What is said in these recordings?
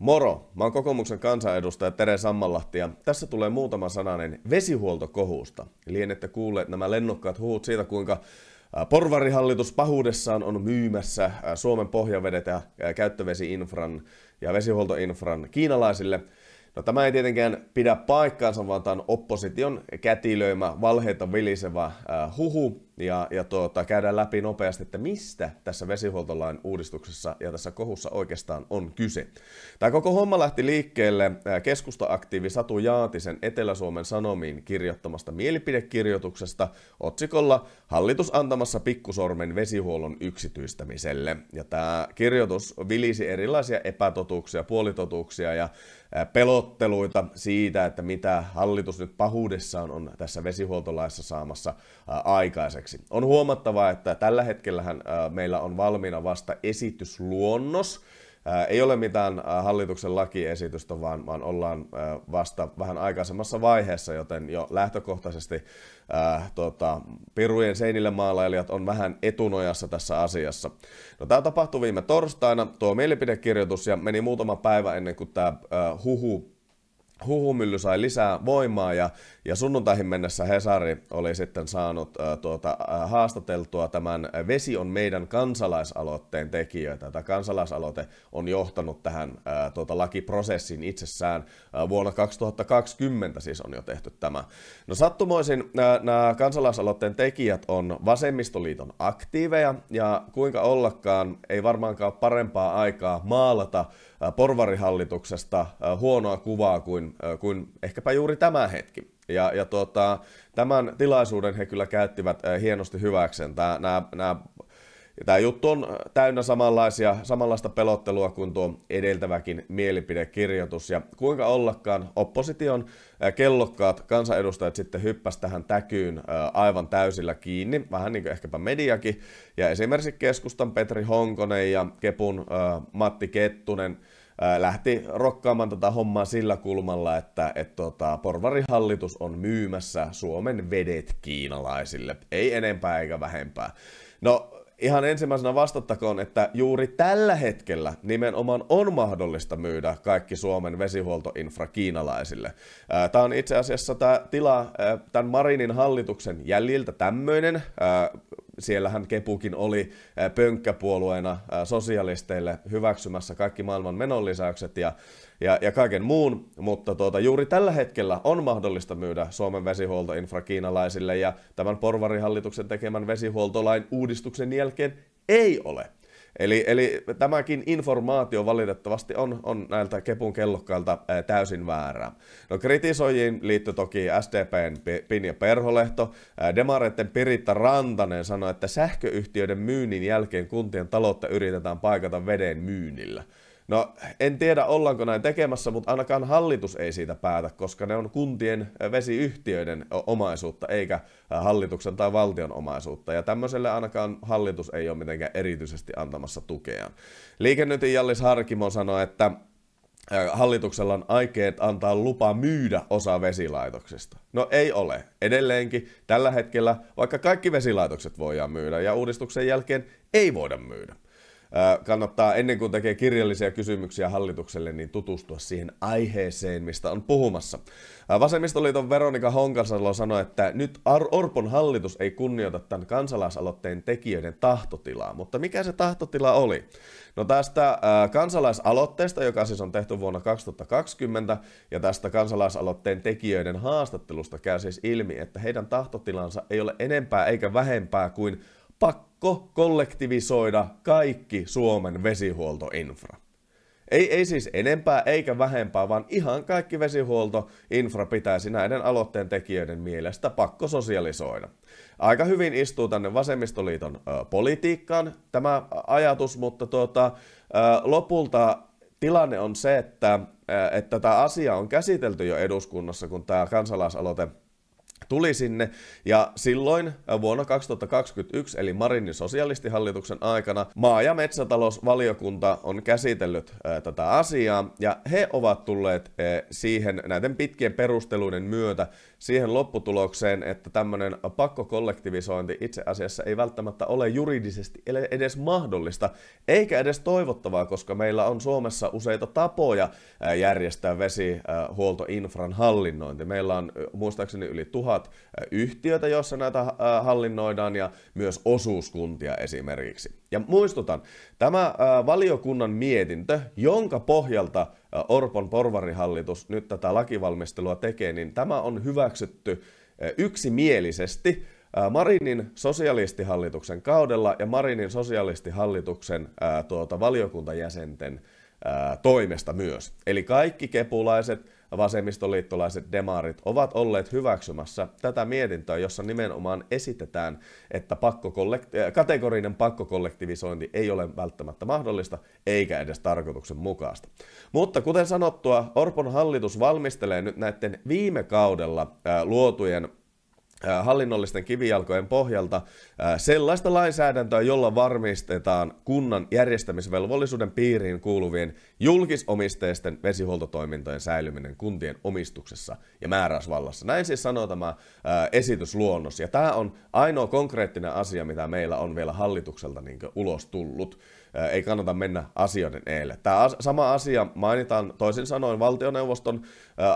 Moro! Mä oon kokoomuksen kansanedustaja Tere Sammallahti ja tässä tulee muutama sananen vesihuoltokohusta. Lienette kuulleet nämä lennokkaat huut siitä, kuinka porvarihallitus pahuudessaan on myymässä Suomen pohjavedet ja käyttövesiinfran ja vesihuoltoinfran kiinalaisille. No tämä ei tietenkään pidä paikkaansa, vaan tämä on opposition kätilöimä, valheita vilisevä huhu, ja, ja tuota, käydään läpi nopeasti, että mistä tässä vesihuoltolain uudistuksessa ja tässä kohussa oikeastaan on kyse. Tämä koko homma lähti liikkeelle keskustaaktiivi Satu Jaatisen Etelä-Suomen Sanomiin kirjoittamasta mielipidekirjoituksesta otsikolla Hallitus antamassa pikkusormen vesihuollon yksityistämiselle. Ja tämä kirjoitus vilisi erilaisia epätotuuksia, puolitotuuksia ja pelotteluita siitä, että mitä hallitus nyt pahuudessaan on tässä vesihuoltolaissa saamassa aikaiseksi lisäksi. On huomattava, että tällä hetkellähän meillä on valmiina vasta esitysluonnos, ei ole mitään hallituksen lakiesitystä, vaan ollaan vasta vähän aikaisemmassa vaiheessa, joten jo lähtökohtaisesti äh, tota, pirujen seinille maalailijat on vähän etunojassa tässä asiassa. No, tämä tapahtui viime torstaina, tuo mielipidekirjoitus, ja meni muutama päivä ennen kuin tämä äh, huhu huhumylly sai lisää voimaa ja, ja sunnuntaihin mennessä Hesari oli sitten saanut äh, tuota, äh, haastateltua tämän Vesi on meidän kansalaisaloitteen tekijöitä. Tämä kansalaisaloite on johtanut tähän äh, tuota, lakiprosessin itsessään. Äh, vuonna 2020 siis on jo tehty tämä. No sattumoisin äh, nämä kansalaisaloitteen tekijät on Vasemmistoliiton aktiiveja ja kuinka ollakaan ei varmaankaan parempaa aikaa maalata äh, porvarihallituksesta äh, huonoa kuvaa kuin Äh, kuin ehkäpä juuri tämä hetki. Ja, ja tuota, tämän tilaisuuden he kyllä käyttivät äh, hienosti hyväkseen. Tämä, nämä, nämä Tämä juttu on äh, täynnä samanlaisia, samanlaista pelottelua kuin tuo edeltäväkin mielipidekirjoitus. Ja kuinka ollakaan opposition kellokkaat kansanedustajat sitten hyppäs tähän täkyyn aivan täysillä kiinni, vähän niin kuin ehkäpä mediakin. Ja esimerkiksi keskustan Petri Honkonen ja Kepun Matti Kettunen – lähti rokkaamaan tätä hommaa sillä kulmalla, että et tota, porvarihallitus on myymässä Suomen vedet kiinalaisille. Ei enempää eikä vähempää. No, ihan ensimmäisenä vastattakoon, että juuri tällä hetkellä nimenomaan on mahdollista myydä kaikki Suomen vesihuoltoinfra kiinalaisille. Tämä on itse asiassa tämä tila tämän Marinin hallituksen jäljiltä tämmöinen siellähän Kepukin oli pönkkäpuolueena sosialisteille hyväksymässä kaikki maailman menonlisäykset ja, ja, ja kaiken muun, mutta tuota, juuri tällä hetkellä on mahdollista myydä Suomen vesihuoltoinfra kiinalaisille ja tämän porvarihallituksen tekemän vesihuoltolain uudistuksen jälkeen ei ole. Eli, eli tämäkin informaatio valitettavasti on, on näiltä kepun kellokkailta täysin väärää. No kritisoijiin liittyy toki SDPn Pinja Perholehto. demareiden Piritta Rantanen sanoi, että sähköyhtiöiden myynnin jälkeen kuntien taloutta yritetään paikata veden myynnillä. No en tiedä ollaanko näin tekemässä, mutta ainakaan hallitus ei siitä päätä, koska ne on kuntien vesiyhtiöiden omaisuutta eikä hallituksen tai valtion omaisuutta. Ja tämmöiselle ainakaan hallitus ei ole mitenkään erityisesti antamassa tukea. Liikennytin Jallis Harkimo sanoi, että hallituksella on aikeet antaa lupa myydä osa vesilaitoksista. No ei ole. Edelleenkin tällä hetkellä vaikka kaikki vesilaitokset voidaan myydä ja uudistuksen jälkeen ei voida myydä kannattaa ennen kuin tekee kirjallisia kysymyksiä hallitukselle, niin tutustua siihen aiheeseen, mistä on puhumassa. Vasemmistoliiton Veronika Honkasalo sanoi, että nyt Orpon hallitus ei kunnioita tämän kansalaisaloitteen tekijöiden tahtotilaa, mutta mikä se tahtotila oli? No tästä kansalaisaloitteesta, joka siis on tehty vuonna 2020, ja tästä kansalaisaloitteen tekijöiden haastattelusta käy siis ilmi, että heidän tahtotilansa ei ole enempää eikä vähempää kuin pakko kollektivisoida kaikki Suomen vesihuoltoinfra. Ei, ei siis enempää eikä vähempää, vaan ihan kaikki vesihuoltoinfra pitäisi näiden aloitteen tekijöiden mielestä pakko sosialisoida. Aika hyvin istuu tänne vasemmistoliiton ö, politiikkaan tämä ajatus, mutta tuota, ö, lopulta tilanne on se, että, ö, että tämä asia on käsitelty jo eduskunnassa, kun tämä kansalaisaloite tuli sinne, ja silloin äh, vuonna 2021, eli Marinin sosialistihallituksen aikana, maa- ja metsätalousvaliokunta on käsitellyt ää, äh, tätä asiaa, ja he ovat tulleet ää, äh, siihen näiden pitkien perusteluiden myötä siihen lopputulokseen, että tämmöinen pakkokollektivisointi itse asiassa ei välttämättä ole juridisesti edes mahdollista, eikä edes toivottavaa, koska meillä on Suomessa useita tapoja järjestää vesihuoltoinfran hallinnointi. Meillä on muistaakseni yli tuhat ovat yhtiötä, jossa näitä hallinnoidaan ja myös osuuskuntia esimerkiksi. Ja muistutan, tämä valiokunnan mietintö, jonka pohjalta Orpon porvarihallitus nyt tätä lakivalmistelua tekee, niin tämä on hyväksytty yksimielisesti Marinin sosialistihallituksen kaudella ja Marinin sosialistihallituksen tuota, valiokuntajäsenten toimesta myös. Eli kaikki kepulaiset, vasemmistoliittolaiset demarit ovat olleet hyväksymässä tätä mietintöä, jossa nimenomaan esitetään, että pakkokollekti- äh, kategorinen pakkokollektivisointi ei ole välttämättä mahdollista eikä edes tarkoituksenmukaista. Mutta kuten sanottua, Orpon hallitus valmistelee nyt näiden viime kaudella äh, luotujen hallinnollisten kivijalkojen pohjalta sellaista lainsäädäntöä, jolla varmistetaan kunnan järjestämisvelvollisuuden piiriin kuuluvien julkisomisteisten vesihuoltotoimintojen säilyminen kuntien omistuksessa ja määräysvallassa. Näin siis sanoo tämä esitysluonnos, ja tämä on ainoa konkreettinen asia, mitä meillä on vielä hallitukselta niin ulos tullut ei kannata mennä asioiden eelle. Tämä sama asia mainitaan toisin sanoen valtioneuvoston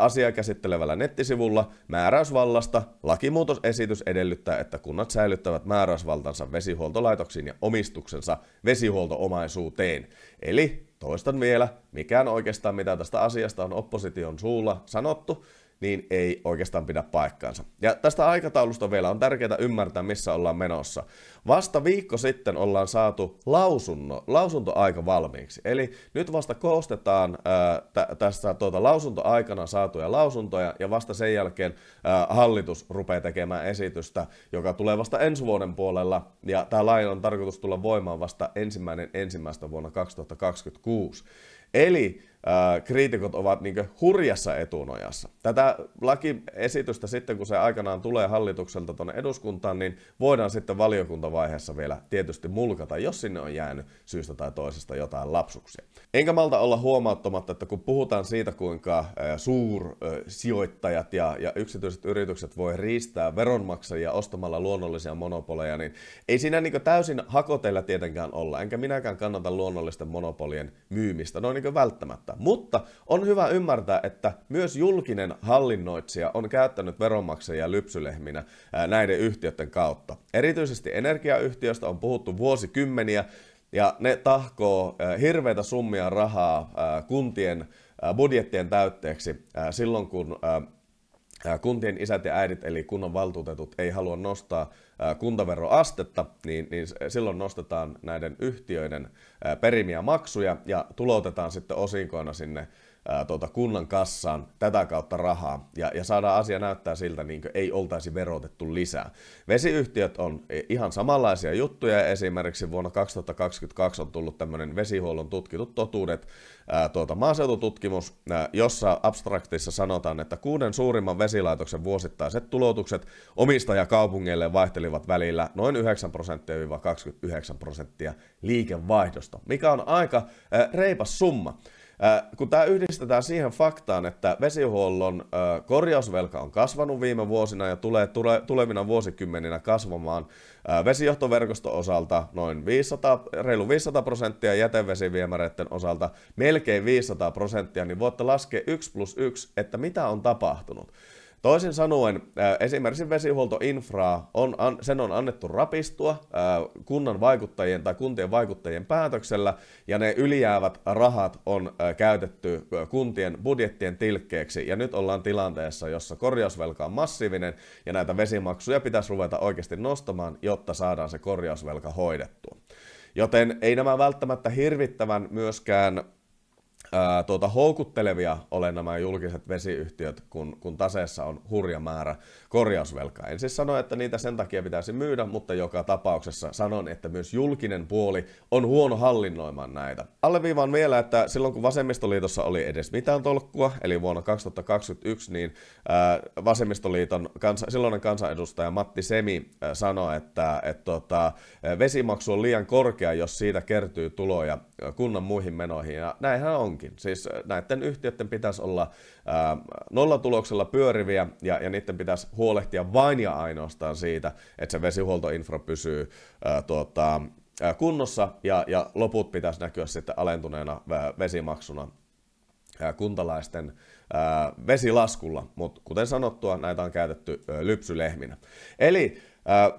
asiaa käsittelevällä nettisivulla määräysvallasta. Lakimuutosesitys edellyttää, että kunnat säilyttävät määräysvaltansa vesihuoltolaitoksiin ja omistuksensa vesihuoltoomaisuuteen. Eli toistan vielä, mikään oikeastaan mitä tästä asiasta on opposition suulla sanottu, niin ei oikeastaan pidä paikkaansa. Ja tästä aikataulusta vielä on tärkeää ymmärtää, missä ollaan menossa. Vasta viikko sitten ollaan saatu lausunno, lausuntoaika valmiiksi. Eli nyt vasta koostetaan ää, äh, t- tässä tuota, lausuntoaikana saatuja lausuntoja, ja vasta sen jälkeen ää, äh, hallitus rupeaa tekemään esitystä, joka tulee vasta ensi vuoden puolella, ja tämä lain on tarkoitus tulla voimaan vasta ensimmäinen ensimmäistä vuonna 2026. Eli äh, kriitikot ovat niin hurjassa etunojassa. Tätä lakiesitystä sitten, kun se aikanaan tulee hallitukselta tuonne eduskuntaan, niin voidaan sitten valiokuntavaiheessa vielä tietysti mulkata, jos sinne on jäänyt syystä tai toisesta jotain lapsuksia. Enkä malta olla huomauttamatta, että kun puhutaan siitä, kuinka äh, suursijoittajat ja, ja yksityiset yritykset voi riistää veronmaksajia ostamalla luonnollisia monopoleja, niin ei siinä niin täysin hakoteilla tietenkään olla, enkä minäkään kannata luonnollisten monopolien myymistä. No niin kuin välttämättä. Mutta on hyvä ymmärtää, että myös julkinen hallinnoitsija on käyttänyt veronmaksajia lypsylehminä näiden yhtiöiden kautta. Erityisesti energiayhtiöistä on puhuttu vuosikymmeniä, ja ne tahkoo hirveitä summia rahaa kuntien budjettien täytteeksi silloin, kun Äh, kuntien isät ja äidit, eli kunnan valtuutetut, ei halua nostaa äh, kuntaveroastetta, niin, niin äh, silloin nostetaan näiden yhtiöiden perimiä maksuja ja tuloutetaan sitten osinkoina sinne ää, tota, kunnan kassaan tätä kautta rahaa ja, ja saadaan asia näyttää siltä, niin kuin ei oltaisi verotettu lisää. Vesiyhtiöt on ihan samanlaisia juttuja. Esimerkiksi vuonna 2022 on tullut tämmöinen vesihuollon tutkitut totuudet ää, tuota, maaseutututkimus, ää, jossa abstraktissa sanotaan, että kuuden suurimman vesilaitoksen vuosittaiset tulotukset omistajakaupungeille vaihtelivat välillä noin 9 prosenttia-29 prosenttia liikevaihdosta, mikä on aika ää, reipas summa. Äh, kun tämä yhdistetään siihen faktaan, että vesihuollon äh, korjausvelka on kasvanut viime vuosina ja tulee tule, tulevina vuosikymmeninä kasvamaan äh, vesijohtoverkosto osalta noin 500, reilu 500 prosenttia, jätevesiviemäreiden osalta melkein 500 prosenttia, niin voitte laskea 1 plus 1, että mitä on tapahtunut. Toisin sanoen, esimerkiksi vesihuoltoinfraa, on, sen on annettu rapistua kunnan vaikuttajien tai kuntien vaikuttajien päätöksellä, ja ne ylijäävät rahat on käytetty kuntien budjettien tilkkeeksi, ja nyt ollaan tilanteessa, jossa korjausvelka on massiivinen, ja näitä vesimaksuja pitäisi ruveta oikeasti nostamaan, jotta saadaan se korjausvelka hoidettua. Joten ei nämä välttämättä hirvittävän myöskään ää, tuota, houkuttelevia ole nämä julkiset vesiyhtiöt, kun, kun taseessa on hurja määrä korjausvelkaa. En siis sano, että niitä sen takia pitäisi myydä, mutta joka tapauksessa sanon, että myös julkinen puoli on huono hallinnoimaan näitä. Alleviivaan vielä, että silloin kun Vasemmistoliitossa oli edes mitään tolkkua, eli vuonna 2021, niin ää, Vasemmistoliiton kansa, silloinen kansanedustaja Matti Semi ää, sanoi, että et, tota, vesimaksu on liian korkea, jos siitä kertyy tuloja kunnan muihin menoihin, ja näinhän onkin onkin. Siis äh, näiden yhtiöiden pitäisi olla äh, nollatuloksella pyöriviä ja, ja niiden pitäisi huolehtia vain ja ainoastaan siitä, että se vesihuoltoinfra pysyy ää, äh, tuota, kunnossa ja, ja loput pitäisi näkyä sitten alentuneena vesimaksuna kuntalaisten vesilaskulla, mutta kuten sanottua, näitä on käytetty lypsylehminä. Eli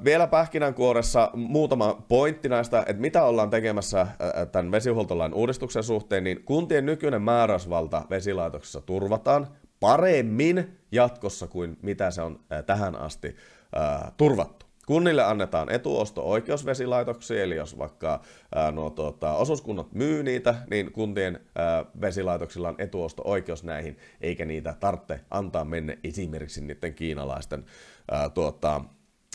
vielä pähkinänkuoressa muutama pointti näistä, että mitä ollaan tekemässä tämän vesihuoltolain uudistuksen suhteen, niin kuntien nykyinen määräysvalta vesilaitoksessa turvataan paremmin jatkossa kuin mitä se on tähän asti turvattu. Kunnille annetaan etuosto-oikeus vesilaitoksiin, eli jos vaikka no, tuota, osuuskunnat myy niitä, niin kuntien ää, vesilaitoksilla on etuosto-oikeus näihin, eikä niitä tarvitse antaa mennä esimerkiksi niiden kiinalaisten ää, tuota,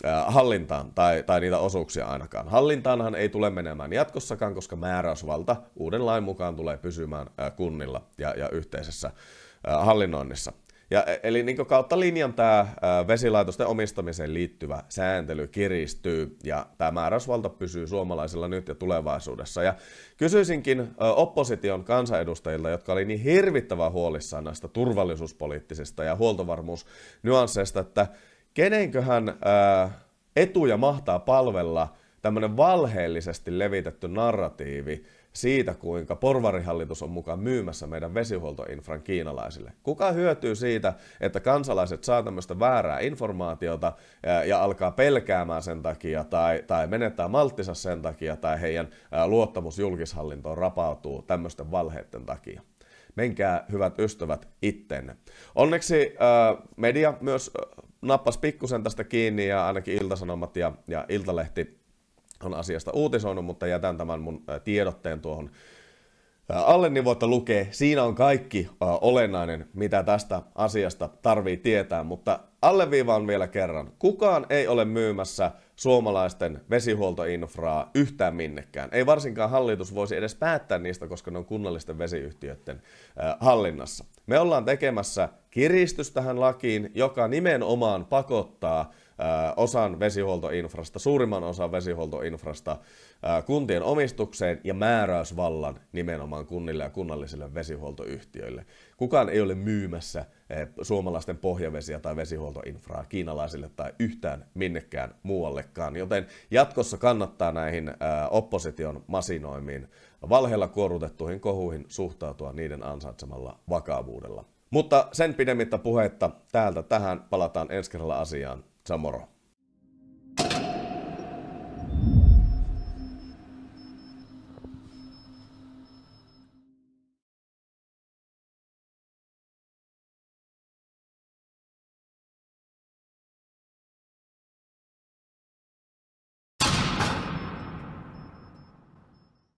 Äh, hallintaan tai, tai niitä osuuksia ainakaan. Hallintaanhan ei tule menemään jatkossakaan, koska määräysvalta uuden lain mukaan tulee pysymään äh, kunnilla ja, ja yhteisessä äh, hallinnoinnissa. Ja, e, eli niin kautta linjan tämä vesilaitosten omistamiseen liittyvä sääntely kiristyy ja tämä määräysvalta pysyy suomalaisilla nyt ja tulevaisuudessa. Ja kysyisinkin opposition kansanedustajilta, jotka oli niin hirvittävän huolissaan näistä turvallisuuspoliittisista ja huoltovarmuusnyansseista, että kenenköhän ää, etuja mahtaa palvella tämmöinen valheellisesti levitetty narratiivi siitä, kuinka porvarihallitus on mukaan myymässä meidän vesihuoltoinfran kiinalaisille. Kuka hyötyy siitä, että kansalaiset saa tämmöistä väärää informaatiota ja, ja alkaa pelkäämään sen takia tai, tai menettää malttinsa sen takia tai heidän ää, luottamus julkishallintoon rapautuu tämmöisten valheiden takia menkää hyvät ystävät ittenne. Onneksi äh, media myös äh, nappasi pikkusen tästä kiinni ja ainakin Iltasanomat ja, ja Iltalehti on asiasta uutisoinut, mutta jätän tämän mun äh, tiedotteen tuohon äh, alle, niin voitte lukea. Siinä on kaikki äh, olennainen, mitä tästä asiasta tarvii tietää, mutta alleviivaan vielä kerran. Kukaan ei ole myymässä suomalaisten vesihuoltoinfraa yhtään minnekään. Ei varsinkaan hallitus voisi edes päättää niistä, koska ne on kunnallisten vesiyhtiöiden hallinnassa. Me ollaan tekemässä kiristys tähän lakiin, joka nimenomaan pakottaa osan vesihuoltoinfrasta, suurimman osan vesihuoltoinfrasta kuntien omistukseen ja määräysvallan nimenomaan kunnille ja kunnallisille vesihuoltoyhtiöille. Kukaan ei ole myymässä suomalaisten pohjavesiä tai vesihuoltoinfraa kiinalaisille tai yhtään minnekään muuallekaan, joten jatkossa kannattaa näihin opposition masinoimiin valheella kuorutettuihin kohuihin suhtautua niiden ansaitsemalla vakavuudella. Mutta sen pidemmittä puhetta täältä tähän palataan ensi kerralla asiaan. Tomorrow.